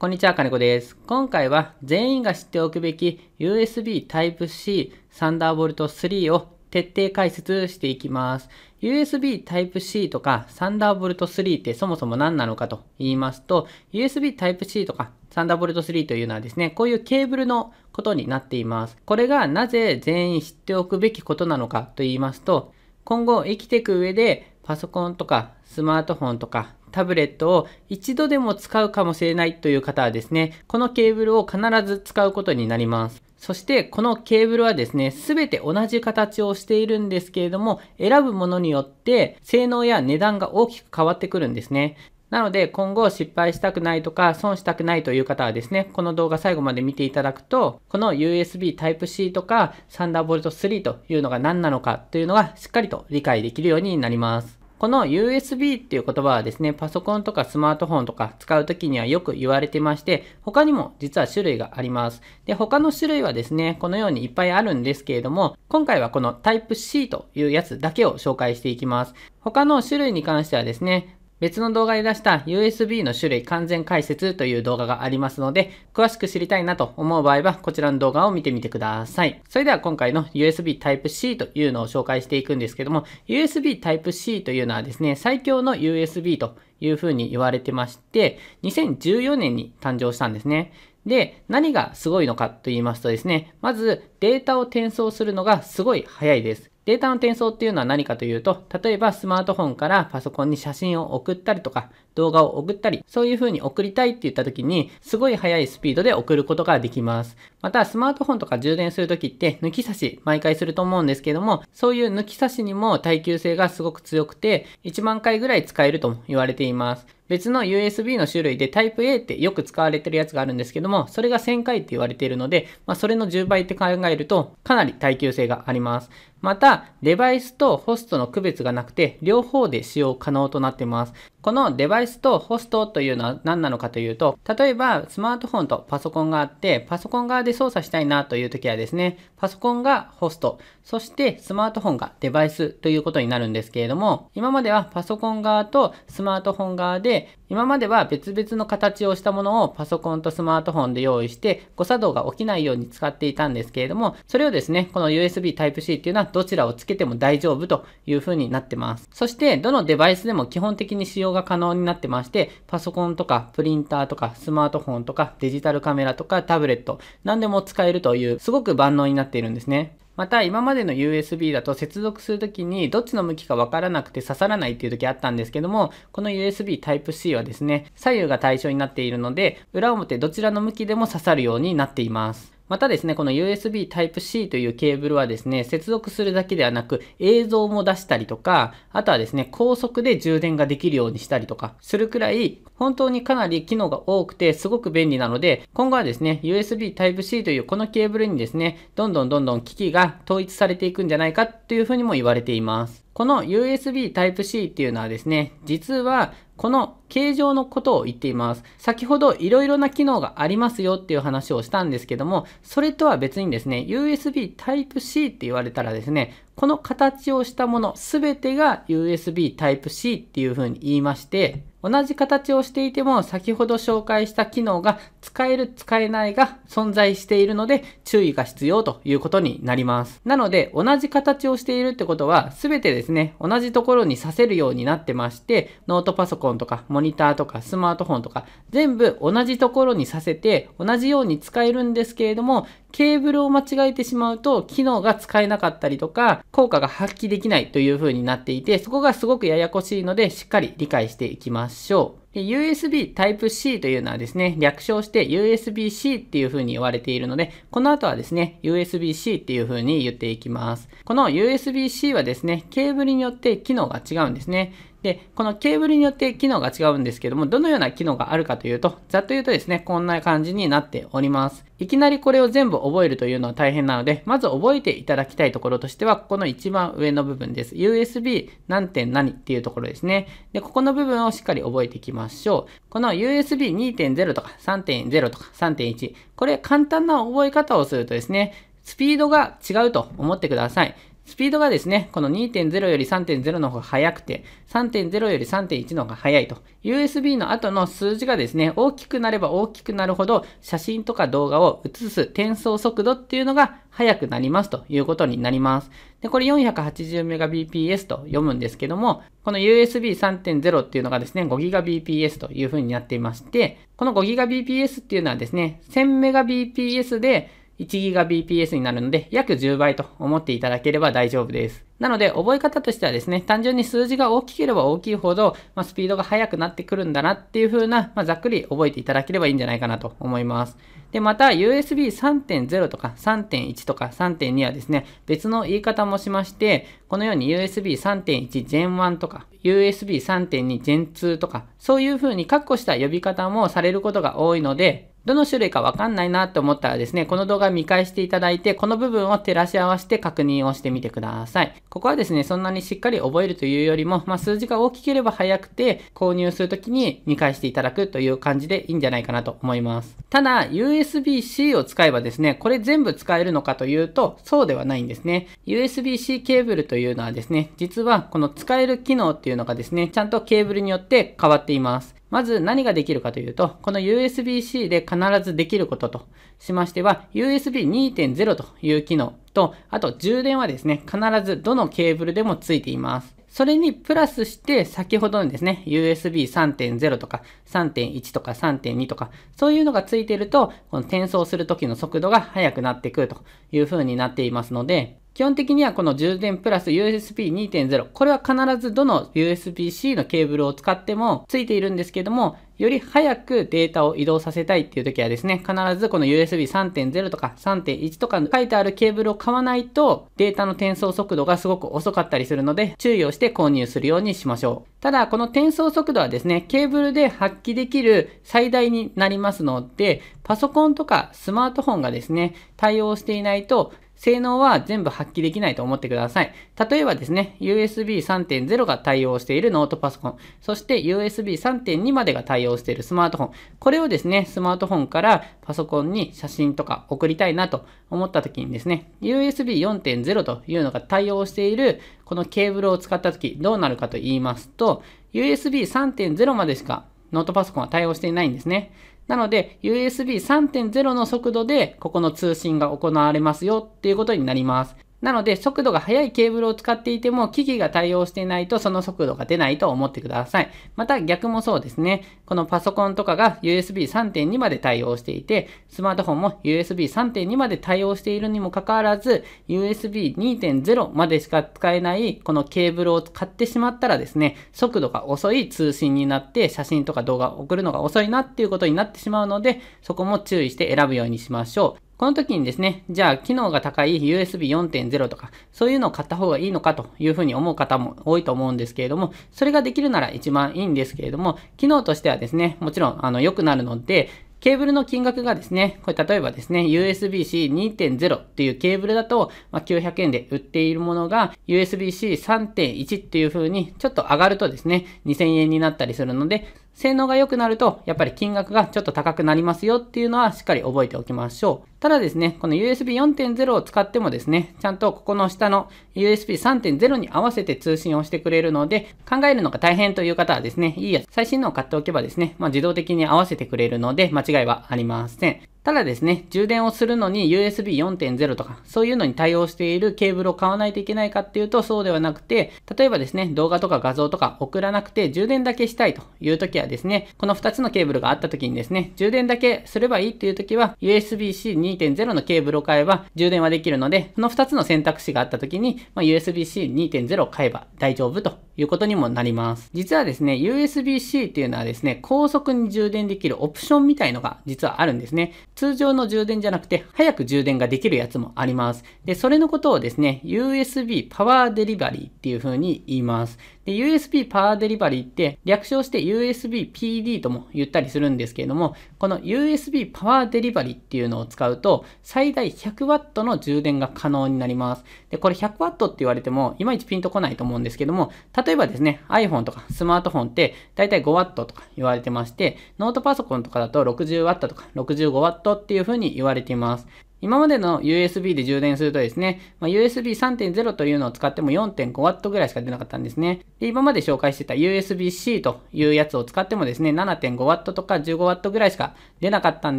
こんにちは、金子です。今回は全員が知っておくべき USB Type-C Thunderbolt 3を徹底解説していきます。USB Type-C とか Thunderbolt 3ってそもそも何なのかと言いますと、USB Type-C とか Thunderbolt 3というのはですね、こういうケーブルのことになっています。これがなぜ全員知っておくべきことなのかと言いますと、今後生きていく上でパソコンとかスマートフォンとかタブレットを一度でも使うかもしれないという方はですね、このケーブルを必ず使うことになります。そしてこのケーブルはですね、すべて同じ形をしているんですけれども、選ぶものによって性能や値段が大きく変わってくるんですね。なので今後失敗したくないとか損したくないという方はですね、この動画最後まで見ていただくと、この USB Type-C とか Thunderbolt 3というのが何なのかというのがしっかりと理解できるようになります。この USB っていう言葉はですね、パソコンとかスマートフォンとか使う時にはよく言われてまして、他にも実は種類があります。で、他の種類はですね、このようにいっぱいあるんですけれども、今回はこの Type-C というやつだけを紹介していきます。他の種類に関してはですね、別の動画で出した USB の種類完全解説という動画がありますので、詳しく知りたいなと思う場合は、こちらの動画を見てみてください。それでは今回の USB Type-C というのを紹介していくんですけども、USB Type-C というのはですね、最強の USB というふうに言われてまして、2014年に誕生したんですね。で、何がすごいのかと言いますとですね、まずデータを転送するのがすごい早いです。データの転送っていうのは何かというと、例えばスマートフォンからパソコンに写真を送ったりとか、動画を送ったり、そういう風に送りたいって言った時に、すごい速いスピードで送ることができます。また、スマートフォンとか充電する時って、抜き差し、毎回すると思うんですけども、そういう抜き差しにも耐久性がすごく強くて、1万回ぐらい使えると言われています。別の USB の種類で Type-A ってよく使われてるやつがあるんですけども、それが1000回って言われているので、まあ、それの10倍って考えると、かなり耐久性があります。また、デバイスとホストの区別がなくて、両方で使用可能となっています。このデバイスとホストというのは何なのかというと、例えばスマートフォンとパソコンがあって、パソコン側で操作したいなという時はですね、パソコンがホスト、そしてスマートフォンがデバイスということになるんですけれども、今まではパソコン側とスマートフォン側で、今までは別々の形をしたものをパソコンとスマートフォンで用意して、誤作動が起きないように使っていたんですけれども、それをですね、この USB Type-C っていうのはどちらをつけても大丈夫というふうになってます。そして、どのデバイスでも基本的に使用用が可能になってまして、パソコンとかプリンターとかスマートフォンとかデジタルカメラとかタブレット、何でも使えるという、すごく万能になっているんですね。また今までの USB だと接続するときにどっちの向きかわからなくて刺さらないっていう時あったんですけども、この USB Type-C はですね、左右が対象になっているので、裏表どちらの向きでも刺さるようになっています。またですね、この USB Type-C というケーブルはですね、接続するだけではなく映像も出したりとか、あとはですね、高速で充電ができるようにしたりとかするくらい、本当にかなり機能が多くてすごく便利なので、今後はですね、USB Type-C というこのケーブルにですね、どんどんどんどん機器が統一されていくんじゃないかというふうにも言われています。この USB Type-C っていうのはですね、実はこの形状のことを言っています。先ほどいろいろな機能がありますよっていう話をしたんですけども、それとは別にですね、USB Type-C って言われたらですね、この形をしたものすべてが USB Type-C っていうふうに言いまして、同じ形をしていても先ほど紹介した機能が使える使えないが存在しているので注意が必要ということになります。なので同じ形をしているってことは全てですね、同じところにさせるようになってまして、ノートパソコンとかモニターとかスマートフォンとか全部同じところにさせて同じように使えるんですけれどもケーブルを間違えてしまうと機能が使えなかったりとか効果が発揮できないという風になっていてそこがすごくややこしいのでしっかり理解していきます。しょう。で、USB Type-C というのはですね、略称して USB-C っていう風に言われているので、この後はですね、USB-C っていう風に言っていきます。この USB-C はですね、ケーブルによって機能が違うんですね。で、このケーブルによって機能が違うんですけども、どのような機能があるかというと、ざっと言うとですね、こんな感じになっております。いきなりこれを全部覚えるというのは大変なので、まず覚えていただきたいところとしては、ここの一番上の部分です。USB 何点何っていうところですね。で、ここの部分をしっかり覚えていきます。ましょう。この USB2.0 とか3.0とか3.1、これ簡単な覚え方をするとですね、スピードが違うと思ってください。スピードがですね、この2.0より3.0の方が速くて、3.0より3.1の方が速いと。USB の後の数字がですね、大きくなれば大きくなるほど、写真とか動画を映す転送速度っていうのが速くなりますということになります。で、これ 480Mbps と読むんですけども、この USB3.0 っていうのがですね、5GBps という風になっていまして、この 5GBps っていうのはですね、1000Mbps で 1GBps になるので、約10倍と思っていただければ大丈夫です。なので、覚え方としてはですね、単純に数字が大きければ大きいほど、まあ、スピードが速くなってくるんだなっていう風な、まあ、ざっくり覚えていただければいいんじゃないかなと思います。で、また USB3.0 とか3.1とか3.2はですね、別の言い方もしまして、このように USB3.1 Gen1 とか USB3.2 Gen2 とか、そういう風に確保した呼び方もされることが多いので、どの種類かわかんないなと思ったらですね、この動画見返していただいて、この部分を照らし合わせて確認をしてみてください。ここはですね、そんなにしっかり覚えるというよりも、まあ、数字が大きければ早くて、購入するときに見返していただくという感じでいいんじゃないかなと思います。ただ、USB-C を使えばですね、これ全部使えるのかというと、そうではないんですね。USB-C ケーブルというのはですね、実はこの使える機能っていうのがですね、ちゃんとケーブルによって変わっています。まず何ができるかというと、この USB-C で必ずできることとしましては、USB2.0 という機能と、あと充電はですね、必ずどのケーブルでもついています。それにプラスして先ほどのですね、USB3.0 とか3.1とか3.2とか、そういうのがついてると、この転送する時の速度が速くなってくるという風になっていますので、基本的にはこの充電プラス USB2.0。これは必ずどの USB-C のケーブルを使ってもついているんですけども、より早くデータを移動させたいっていう時はですね、必ずこの USB3.0 とか3.1とか書いてあるケーブルを買わないと、データの転送速度がすごく遅かったりするので、注意をして購入するようにしましょう。ただ、この転送速度はですね、ケーブルで発揮できる最大になりますので、パソコンとかスマートフォンがですね、対応していないと、性能は全部発揮できないと思ってください。例えばですね、USB 3.0が対応しているノートパソコン、そして USB 3.2までが対応しているスマートフォン。これをですね、スマートフォンからパソコンに写真とか送りたいなと思った時にですね、USB 4.0というのが対応しているこのケーブルを使った時どうなるかと言いますと、USB 3.0までしかノートパソコンは対応していないんですね。なので、USB3.0 の速度で、ここの通信が行われますよっていうことになります。なので、速度が速いケーブルを使っていても、機器が対応していないと、その速度が出ないと思ってください。また、逆もそうですね。このパソコンとかが USB3.2 まで対応していて、スマートフォンも USB3.2 まで対応しているにもかかわらず、USB2.0 までしか使えない、このケーブルを買ってしまったらですね、速度が遅い通信になって、写真とか動画を送るのが遅いなっていうことになってしまうので、そこも注意して選ぶようにしましょう。この時にですね、じゃあ機能が高い USB4.0 とか、そういうのを買った方がいいのかというふうに思う方も多いと思うんですけれども、それができるなら一番いいんですけれども、機能としてはですね、もちろんあの良くなるので、ケーブルの金額がですね、これ例えばですね、USB-C2.0 っていうケーブルだと、ま900円で売っているものが USB-C3.1 っていう風にちょっと上がるとですね、2000円になったりするので、性能が良くなると、やっぱり金額がちょっと高くなりますよっていうのはしっかり覚えておきましょう。ただですね、この USB 4.0を使ってもですね、ちゃんとここの下の USB 3.0に合わせて通信をしてくれるので、考えるのが大変という方はですね、いいや最新のを買っておけばですね、まあ、自動的に合わせてくれるので、間違いはありません。ただですね、充電をするのに USB4.0 とか、そういうのに対応しているケーブルを買わないといけないかっていうと、そうではなくて、例えばですね、動画とか画像とか送らなくて充電だけしたいという時はですね、この2つのケーブルがあった時にですね、充電だけすればいいっていう時は、USB-C2.0 のケーブルを買えば充電はできるので、この2つの選択肢があった時に、まあ、USB-C2.0 を買えば大丈夫ということにもなります。実はですね、USB-C っていうのはですね、高速に充電できるオプションみたいのが実はあるんですね。通常の充電じゃなくて、早く充電ができるやつもあります。で、それのことをですね、USB パワーデリバリーっていう風に言います。で、USB パワーデリバリーって略称して USB PD とも言ったりするんですけれども、この USB パワーデリバリーっていうのを使うと、最大 100W の充電が可能になります。で、これ 100W って言われても、いまいちピンとこないと思うんですけども、例えばですね、iPhone とかスマートフォンって、だいたい 5W とか言われてまして、ノートパソコンとかだと 60W とか 65W トっていうふうに言われています。今までの USB で充電するとですね、まあ、USB3.0 というのを使っても 4.5W ぐらいしか出なかったんですね。で、今まで紹介してた USB-C というやつを使ってもですね、7.5W とか 15W ぐらいしか出なかったん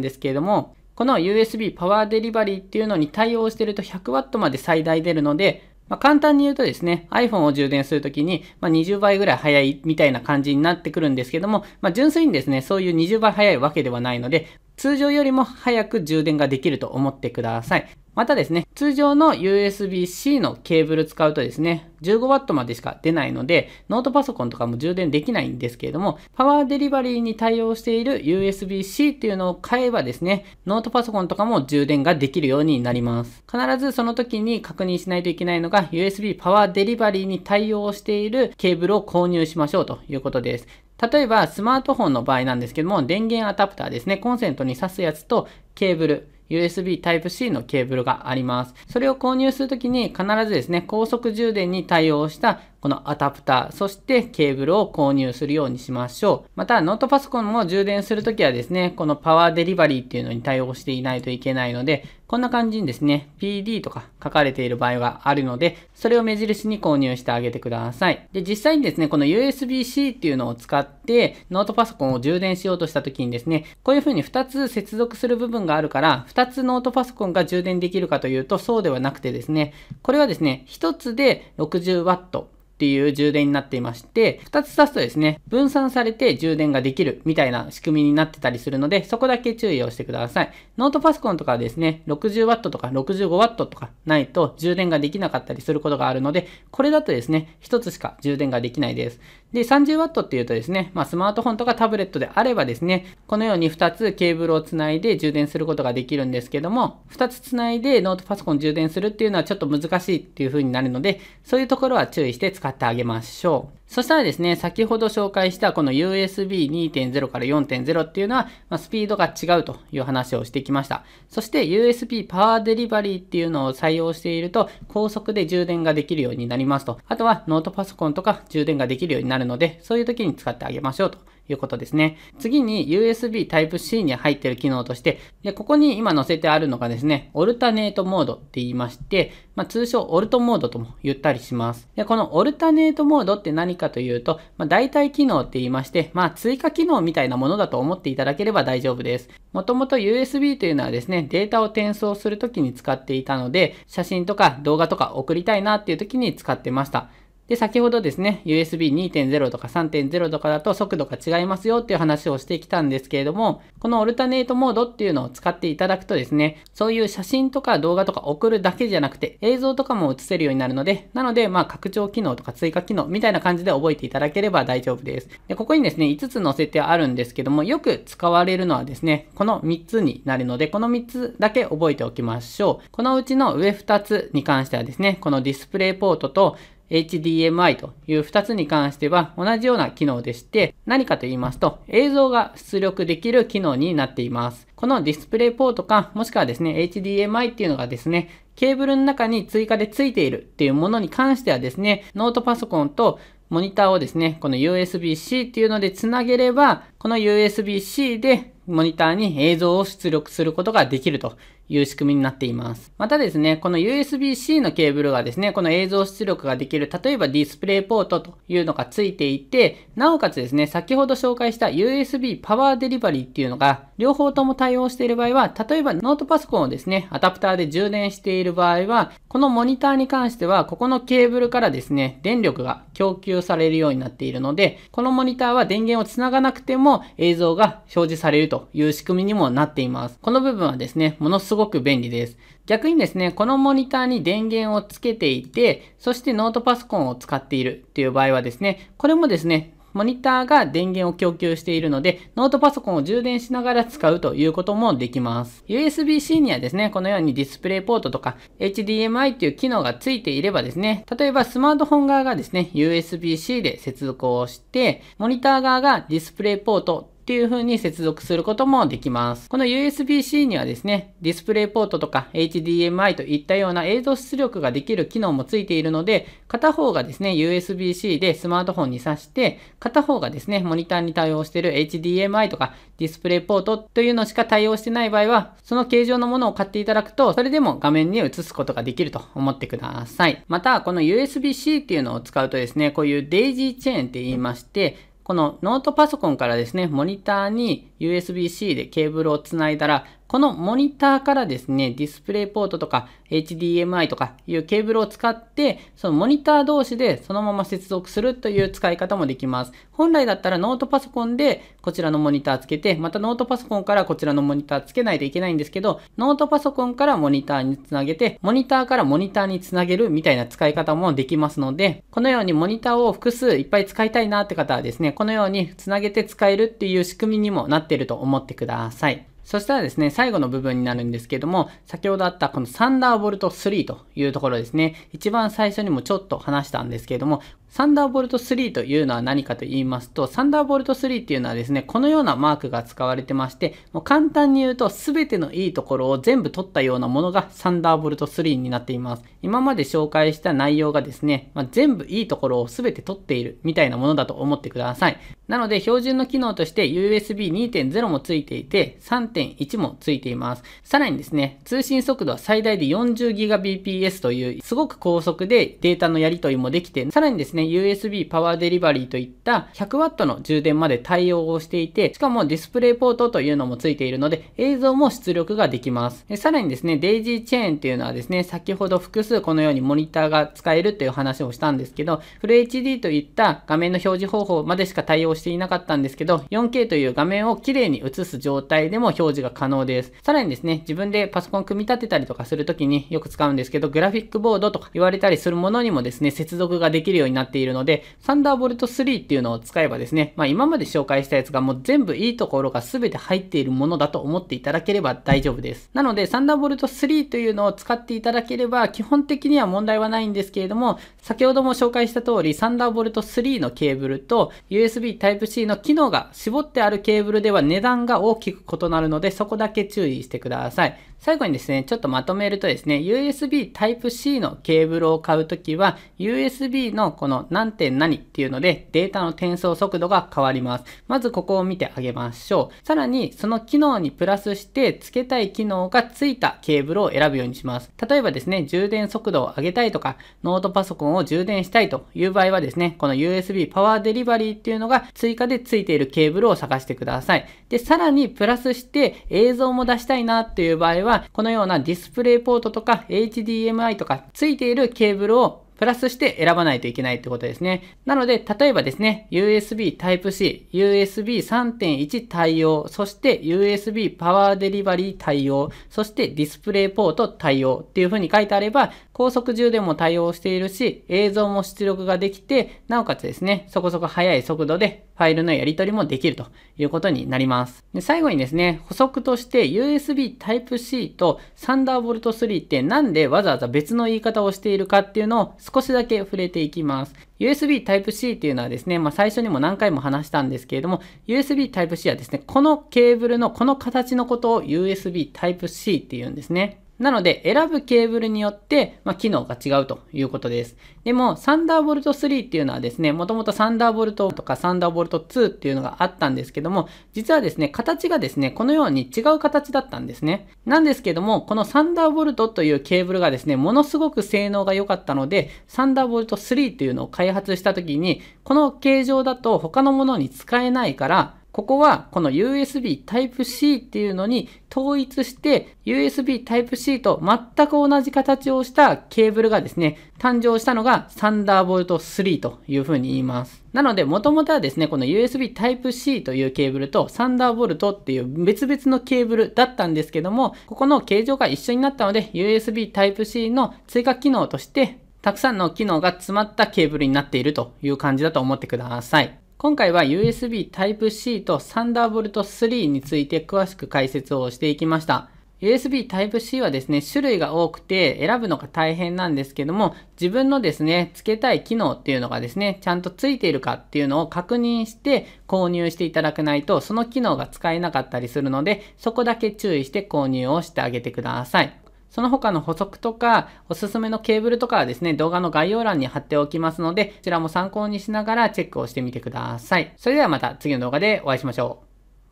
ですけれども、この USB パワーデリバリーっていうのに対応してると 100W まで最大出るので、まあ、簡単に言うとですね、iPhone を充電するときに、ま20倍ぐらい速いみたいな感じになってくるんですけども、まあ、純粋にですね、そういう20倍速いわけではないので、通常よりも早く充電ができると思ってください。またですね、通常の USB-C のケーブル使うとですね、15W までしか出ないので、ノートパソコンとかも充電できないんですけれども、パワーデリバリーに対応している USB-C っていうのを買えばですね、ノートパソコンとかも充電ができるようになります。必ずその時に確認しないといけないのが、USB パワーデリバリーに対応しているケーブルを購入しましょうということです。例えばスマートフォンの場合なんですけども、電源アダプターですね、コンセントに挿すやつとケーブル、USB Type-C のケーブルがあります。それを購入するときに必ずですね、高速充電に対応したこのアダプター、そしてケーブルを購入するようにしましょう。また、ノートパソコンも充電するときはですね、このパワーデリバリーっていうのに対応していないといけないので、こんな感じにですね、PD とか書かれている場合があるので、それを目印に購入してあげてください。で、実際にですね、この USB-C っていうのを使って、ノートパソコンを充電しようとした時にですね、こういう風に2つ接続する部分があるから、2つノートパソコンが充電できるかというと、そうではなくてですね、これはですね、1つで 60W、っていう充電になっていまして、2つ足すとですね、分散されて充電ができるみたいな仕組みになってたりするので、そこだけ注意をしてください。ノートパソコンとかはですね、60W とか 65W とかないと充電ができなかったりすることがあるので、これだとですね、1つしか充電ができないです。で、30W っていうとですね、まあ、スマートフォンとかタブレットであればですね、このように2つケーブルをつないで充電することができるんですけども、2つつないでノートパソコン充電するっていうのはちょっと難しいっていう風になるので、そういうところは注意して使ってあげましょう。そしたらですね、先ほど紹介したこの USB2.0 から4.0っていうのは、まあ、スピードが違うという話をしてきました。そして USB パワーデリバリーっていうのを採用していると、高速で充電ができるようになりますと。あとはノートパソコンとか充電ができるようになるので、そういう時に使ってあげましょうと。いうことですね。次に USB Type-C に入っている機能として、で、ここに今載せてあるのがですね、オルタネートモードって言いまして、まあ、通称オルトモードとも言ったりします。で、このオルタネートモードって何かというと、まあ、代替機能って言いまして、まあ、追加機能みたいなものだと思っていただければ大丈夫です。もともと USB というのはですね、データを転送するときに使っていたので、写真とか動画とか送りたいなっていうときに使ってました。で、先ほどですね、USB2.0 とか3.0とかだと速度が違いますよっていう話をしてきたんですけれども、このオルタネートモードっていうのを使っていただくとですね、そういう写真とか動画とか送るだけじゃなくて映像とかも映せるようになるので、なので、まあ、拡張機能とか追加機能みたいな感じで覚えていただければ大丈夫です。で、ここにですね、5つ載せてあるんですけども、よく使われるのはですね、この3つになるので、この3つだけ覚えておきましょう。このうちの上2つに関してはですね、このディスプレイポートと HDMI という2つに関しては同じような機能でして、何かと言いますと、映像が出力できる機能になっています。このディスプレイポートか、もしくはですね、HDMI っていうのがですね、ケーブルの中に追加で付いているっていうものに関してはですね、ノートパソコンとモニターをですね、この USB-C っていうのでつなげれば、この USB-C でモニターに映像を出力することができるという仕組みになっています。またですね、この USB-C のケーブルがですね、この映像出力ができる、例えばディスプレイポートというのがついていて、なおかつですね、先ほど紹介した USB パワーデリバリーっていうのが、両方とも対応している場合は、例えばノートパソコンをですね、アダプターで充電している場合は、このモニターに関しては、ここのケーブルからですね、電力が供給されるようになっているので、このモニターは電源をつながなくても映像が表示されるという仕組みにもなっています。この部分はですね、ものすすごく便利です。逆にですね、このモニターに電源をつけていて、そしてノートパソコンを使っているという場合はですね、これもですね、モニターが電源を供給しているので、ノートパソコンを充電しながら使うということもできます。USB-C にはですね、このようにディスプレイポートとか HDMI という機能がついていればですね、例えばスマートフォン側がですね、USB-C で接続をして、モニター側がディスプレイポートっていう風に接続することもできます。この USB-C にはですね、ディスプレイポートとか HDMI といったような映像出力ができる機能もついているので、片方がですね、USB-C でスマートフォンに挿して、片方がですね、モニターに対応している HDMI とかディスプレイポートというのしか対応してない場合は、その形状のものを買っていただくと、それでも画面に映すことができると思ってください。また、この USB-C っていうのを使うとですね、こういうデイジーチェーンって言いまして、このノートパソコンからですね、モニターに USB-C でケーブルをつないだら、このモニターからですね、ディスプレイポートとか HDMI とかいうケーブルを使って、そのモニター同士でそのまま接続するという使い方もできます。本来だったらノートパソコンでこちらのモニターつけて、またノートパソコンからこちらのモニターつけないといけないんですけど、ノートパソコンからモニターにつなげて、モニターからモニターにつなげるみたいな使い方もできますので、このようにモニターを複数いっぱい使いたいなって方はですね、このようにつなげて使えるっていう仕組みにもなってると思ってください。そしたらですね、最後の部分になるんですけども、先ほどあったこのサンダーボルト3というところですね、一番最初にもちょっと話したんですけども、サンダーボルト3というのは何かと言いますと、サンダーボルト3っていうのはですね、このようなマークが使われてまして、もう簡単に言うと全てのいいところを全部取ったようなものがサンダーボルト3になっています。今まで紹介した内容がですね、まあ、全部いいところを全て取っているみたいなものだと思ってください。なので標準の機能として USB2.0 もついていて、3.1もついています。さらにですね、通信速度は最大で 40Gbps というすごく高速でデータのやり取りもできて、さらにですね、ね、USB パワーデリバリーといった 100W の充電まで対応をしていて、しかもディスプレイポートというのもついているので、映像も出力ができます。さらにですね、デイジーチェーンっていうのはですね、先ほど複数このようにモニターが使えるという話をしたんですけど、フル HD といった画面の表示方法までしか対応していなかったんですけど、4K という画面を綺麗に映す状態でも表示が可能です。さらにですね、自分でパソコン組み立てたりとかするときによく使うんですけど、グラフィックボードとか言われたりするものにもですね、接続ができるようになってっているので、サンダーボルト3っていうのを使えばですね、まあ今まで紹介したやつがもう全部いいところが全て入っているものだと思っていただければ大丈夫です。なので、サンダーボルト3というのを使っていただければ基本的には問題はないんですけれども、先ほども紹介した通り、サンダーボルト3のケーブルと USB Type-C の機能が絞ってあるケーブルでは値段が大きく異なるので、そこだけ注意してください。最後にですね、ちょっとまとめるとですね、USB Type-C のケーブルを買うときは、USB のこの何点何っていうので、データの転送速度が変わります。まずここを見てあげましょう。さらに、その機能にプラスして、付けたい機能が付いたケーブルを選ぶようにします。例えばですね、充電速度を上げたいとか、ノートパソコンを充電したいという場合はですね、この USB パワーデリバリーっていうのが追加で付いているケーブルを探してください。で、さらにプラスして映像も出したいなっていう場合は、は、このようなディスプレイポートとか HDMI とかついているケーブルをプラスして選ばないといけないってことですね。なので、例えばですね、USB Type-C、USB 3.1対応、そして USB パワーデリバリー対応、そしてディスプレイポート対応っていう風に書いてあれば、高速充電も対応しているし、映像も出力ができて、なおかつですね、そこそこ速い速度でファイルのやり取りもできるということになります。で最後にですね、補足として USB Type-C と Thunderbolt 3ってなんでわざわざ別の言い方をしているかっていうのを少しだけ触れていきます。USB Type-C っていうのはですね、まあ、最初にも何回も話したんですけれども、USB Type-C はですね、このケーブルのこの形のことを USB Type-C っていうんですね。なので、選ぶケーブルによって、まあ、機能が違うということです。でも、サンダーボルト3っていうのはですね、もともとサンダーボルトとかサンダーボルト2っていうのがあったんですけども、実はですね、形がですね、このように違う形だったんですね。なんですけども、このサンダーボルトというケーブルがですね、ものすごく性能が良かったので、サンダーボルト3っていうのを開発した時に、この形状だと他のものに使えないから、ここはこの USB Type-C っていうのに統一して USB Type-C と全く同じ形をしたケーブルがですね、誕生したのが Thunderbolt3 というふうに言います。なので、もともとはですね、この USB Type-C というケーブルと Thunderbolt っていう別々のケーブルだったんですけども、ここの形状が一緒になったので、USB Type-C の追加機能としてたくさんの機能が詰まったケーブルになっているという感じだと思ってください。今回は USB Type-C と Thunderbolt 3について詳しく解説をしていきました。USB Type-C はですね、種類が多くて選ぶのが大変なんですけども、自分のですね、付けたい機能っていうのがですね、ちゃんと付いているかっていうのを確認して購入していただかないと、その機能が使えなかったりするので、そこだけ注意して購入をしてあげてください。その他の補足とか、おすすめのケーブルとかはですね、動画の概要欄に貼っておきますので、こちらも参考にしながらチェックをしてみてください。それではまた次の動画でお会いしましょ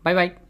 う。バイバイ。